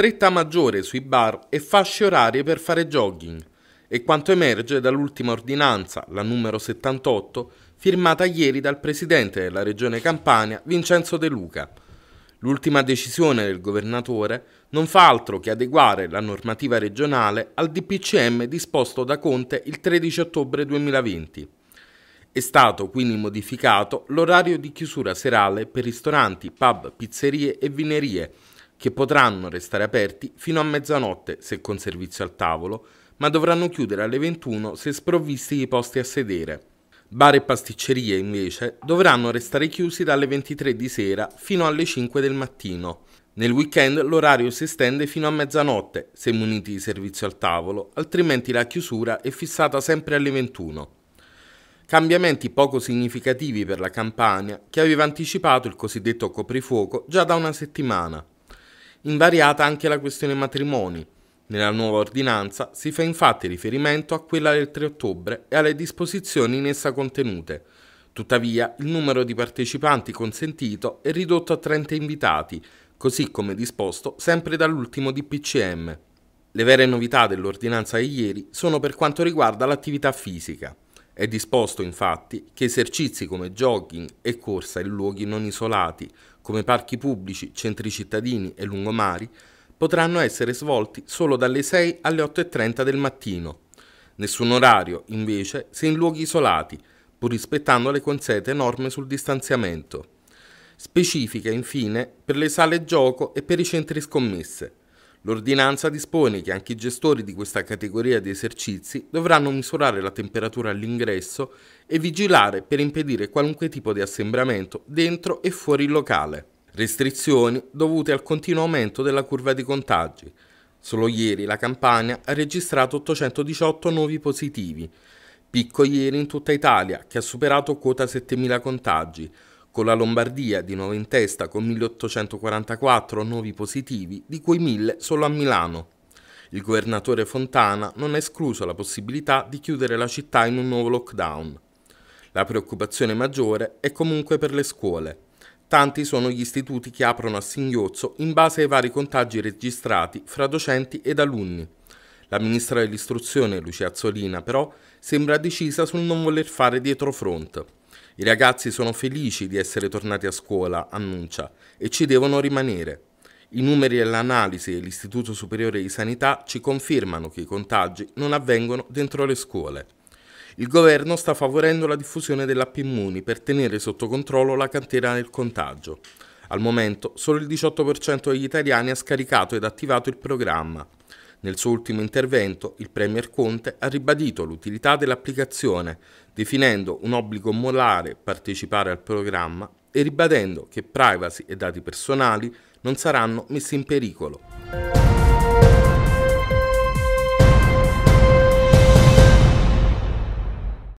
stretta maggiore sui bar e fasce orarie per fare jogging E quanto emerge dall'ultima ordinanza, la numero 78, firmata ieri dal presidente della regione Campania, Vincenzo De Luca. L'ultima decisione del governatore non fa altro che adeguare la normativa regionale al DPCM disposto da Conte il 13 ottobre 2020. È stato quindi modificato l'orario di chiusura serale per ristoranti, pub, pizzerie e vinerie, che potranno restare aperti fino a mezzanotte se con servizio al tavolo, ma dovranno chiudere alle 21 se sprovvisti di posti a sedere. Bar e pasticcerie invece dovranno restare chiusi dalle 23 di sera fino alle 5 del mattino. Nel weekend l'orario si estende fino a mezzanotte se muniti di servizio al tavolo, altrimenti la chiusura è fissata sempre alle 21. Cambiamenti poco significativi per la Campania, che aveva anticipato il cosiddetto coprifuoco già da una settimana invariata anche la questione matrimoni. Nella nuova ordinanza si fa infatti riferimento a quella del 3 ottobre e alle disposizioni in essa contenute. Tuttavia, il numero di partecipanti consentito è ridotto a 30 invitati, così come disposto sempre dall'ultimo DPCM. Le vere novità dell'ordinanza di ieri sono per quanto riguarda l'attività fisica. È disposto infatti che esercizi come jogging e corsa in luoghi non isolati, come parchi pubblici, centri cittadini e lungomari, potranno essere svolti solo dalle 6 alle 8.30 del mattino. Nessun orario, invece, se in luoghi isolati, pur rispettando le consete norme sul distanziamento. Specifiche, infine, per le sale gioco e per i centri scommesse. L'ordinanza dispone che anche i gestori di questa categoria di esercizi dovranno misurare la temperatura all'ingresso e vigilare per impedire qualunque tipo di assembramento dentro e fuori il locale. Restrizioni dovute al continuo aumento della curva di contagi. Solo ieri la Campania ha registrato 818 nuovi positivi, picco ieri in tutta Italia che ha superato quota 7.000 contagi, con la Lombardia di nuovo in testa con 1844 nuovi positivi, di cui 1000 solo a Milano. Il governatore Fontana non ha escluso la possibilità di chiudere la città in un nuovo lockdown. La preoccupazione maggiore è comunque per le scuole. Tanti sono gli istituti che aprono a singhiozzo in base ai vari contagi registrati fra docenti ed alunni. La ministra dell'istruzione, Lucia Azzolina, però, sembra decisa sul non voler fare dietro front. I ragazzi sono felici di essere tornati a scuola, annuncia, e ci devono rimanere. I numeri e l'analisi dell'Istituto Superiore di Sanità ci confermano che i contagi non avvengono dentro le scuole. Il governo sta favorendo la diffusione dell'app Immuni per tenere sotto controllo la cantera del contagio. Al momento solo il 18% degli italiani ha scaricato ed attivato il programma, nel suo ultimo intervento il Premier Conte ha ribadito l'utilità dell'applicazione, definendo un obbligo morale partecipare al programma e ribadendo che privacy e dati personali non saranno messi in pericolo.